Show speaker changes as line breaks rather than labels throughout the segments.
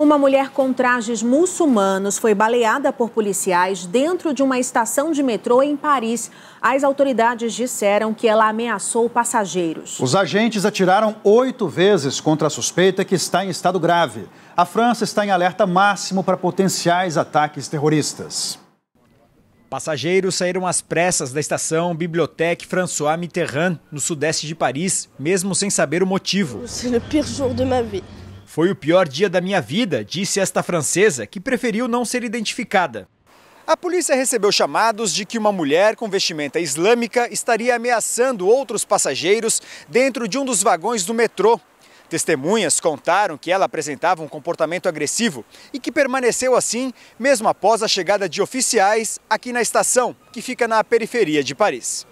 Uma mulher com trajes muçulmanos foi baleada por policiais dentro de uma estação de metrô em Paris. As autoridades disseram que ela ameaçou
passageiros. Os agentes atiraram oito vezes contra a suspeita, que está em estado grave. A França está em alerta máximo para potenciais ataques terroristas.
Passageiros saíram às pressas da estação Bibliothèque François Mitterrand, no sudeste de Paris, mesmo sem saber o motivo. É o pior dia da minha vida. Foi o pior dia da minha vida, disse esta francesa, que preferiu não ser identificada. A polícia recebeu chamados de que uma mulher com vestimenta islâmica estaria ameaçando outros passageiros dentro de um dos vagões do metrô. Testemunhas contaram que ela apresentava um comportamento agressivo e que permaneceu assim mesmo após a chegada de oficiais aqui na estação, que fica na periferia de Paris.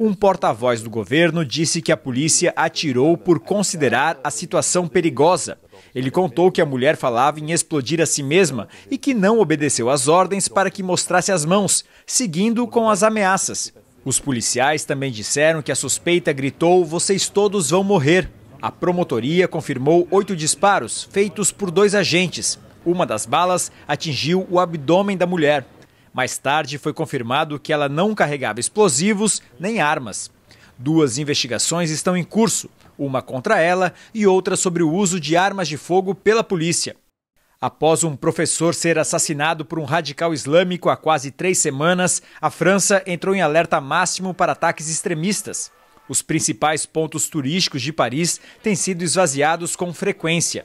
Um porta-voz do governo disse que a polícia atirou por considerar a situação perigosa. Ele contou que a mulher falava em explodir a si mesma e que não obedeceu às ordens para que mostrasse as mãos, seguindo com as ameaças. Os policiais também disseram que a suspeita gritou: Vocês todos vão morrer. A promotoria confirmou oito disparos feitos por dois agentes. Uma das balas atingiu o abdômen da mulher. Mais tarde, foi confirmado que ela não carregava explosivos nem armas. Duas investigações estão em curso, uma contra ela e outra sobre o uso de armas de fogo pela polícia. Após um professor ser assassinado por um radical islâmico há quase três semanas, a França entrou em alerta máximo para ataques extremistas. Os principais pontos turísticos de Paris têm sido esvaziados com frequência.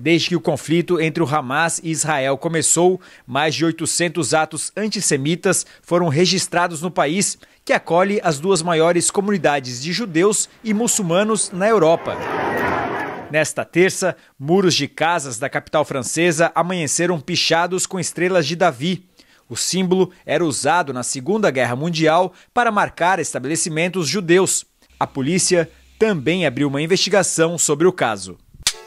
Desde que o conflito entre o Hamas e Israel começou, mais de 800 atos antissemitas foram registrados no país, que acolhe as duas maiores comunidades de judeus e muçulmanos na Europa. Nesta terça, muros de casas da capital francesa amanheceram pichados com estrelas de Davi. O símbolo era usado na Segunda Guerra Mundial para marcar estabelecimentos judeus. A polícia também abriu uma investigação sobre o caso